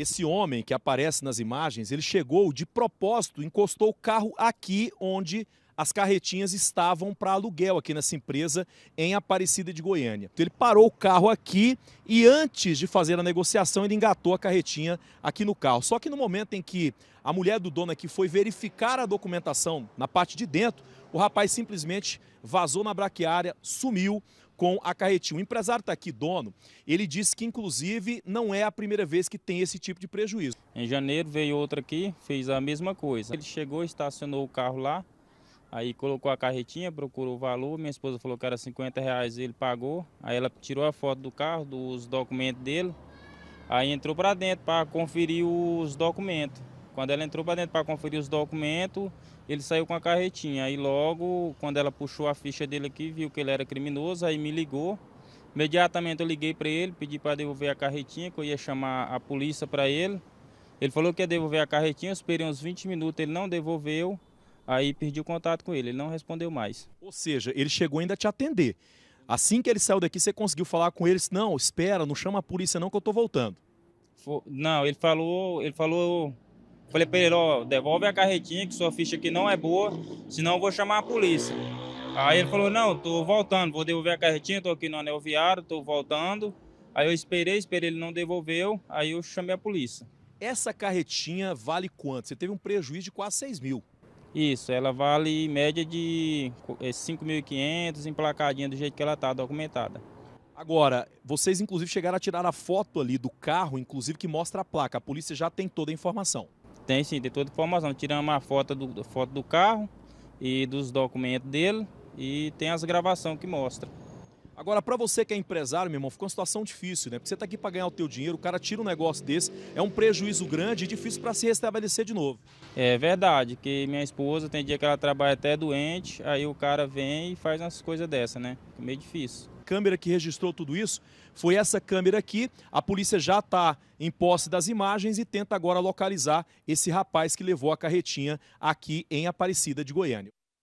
Esse homem que aparece nas imagens, ele chegou de propósito, encostou o carro aqui onde as carretinhas estavam para aluguel aqui nessa empresa em Aparecida de Goiânia. Então, ele parou o carro aqui e antes de fazer a negociação ele engatou a carretinha aqui no carro. Só que no momento em que a mulher do dono aqui foi verificar a documentação na parte de dentro, o rapaz simplesmente vazou na braquiária, sumiu com a carretinha O empresário está aqui, dono, ele disse que, inclusive, não é a primeira vez que tem esse tipo de prejuízo. Em janeiro veio outra aqui, fez a mesma coisa. Ele chegou, estacionou o carro lá, aí colocou a carretinha, procurou o valor, minha esposa falou que era 50 reais, ele pagou. Aí ela tirou a foto do carro, dos documentos dele, aí entrou para dentro para conferir os documentos. Quando ela entrou para dentro para conferir os documentos, ele saiu com a carretinha. Aí logo, quando ela puxou a ficha dele aqui, viu que ele era criminoso, aí me ligou. Imediatamente eu liguei para ele, pedi para devolver a carretinha, que eu ia chamar a polícia para ele. Ele falou que ia devolver a carretinha, eu esperei uns 20 minutos, ele não devolveu. Aí perdi o contato com ele, ele não respondeu mais. Ou seja, ele chegou ainda a te atender. Assim que ele saiu daqui, você conseguiu falar com ele? Não, espera, não chama a polícia não que eu estou voltando. Não, ele falou, ele falou Falei para ele, ó, devolve a carretinha que sua ficha aqui não é boa, senão eu vou chamar a polícia. Aí ele falou, não, tô voltando, vou devolver a carretinha, tô aqui no anel viário, tô voltando. Aí eu esperei, esperei, ele não devolveu, aí eu chamei a polícia. Essa carretinha vale quanto? Você teve um prejuízo de quase 6 mil. Isso, ela vale em média de 5.500, é, emplacadinha do jeito que ela tá documentada. Agora, vocês inclusive chegaram a tirar a foto ali do carro, inclusive que mostra a placa. A polícia já tem toda a informação. Tem sim, tem toda a informação. Tiramos a foto do, foto do carro e dos documentos dele e tem as gravações que mostra. Agora, para você que é empresário, meu irmão, ficou uma situação difícil, né? Porque você está aqui para ganhar o teu dinheiro, o cara tira um negócio desse, é um prejuízo grande e difícil para se restabelecer de novo. É verdade, que minha esposa tem dia que ela trabalha até doente, aí o cara vem e faz umas coisas dessa, né? Meio difícil câmera que registrou tudo isso foi essa câmera aqui. A polícia já está em posse das imagens e tenta agora localizar esse rapaz que levou a carretinha aqui em Aparecida de Goiânia.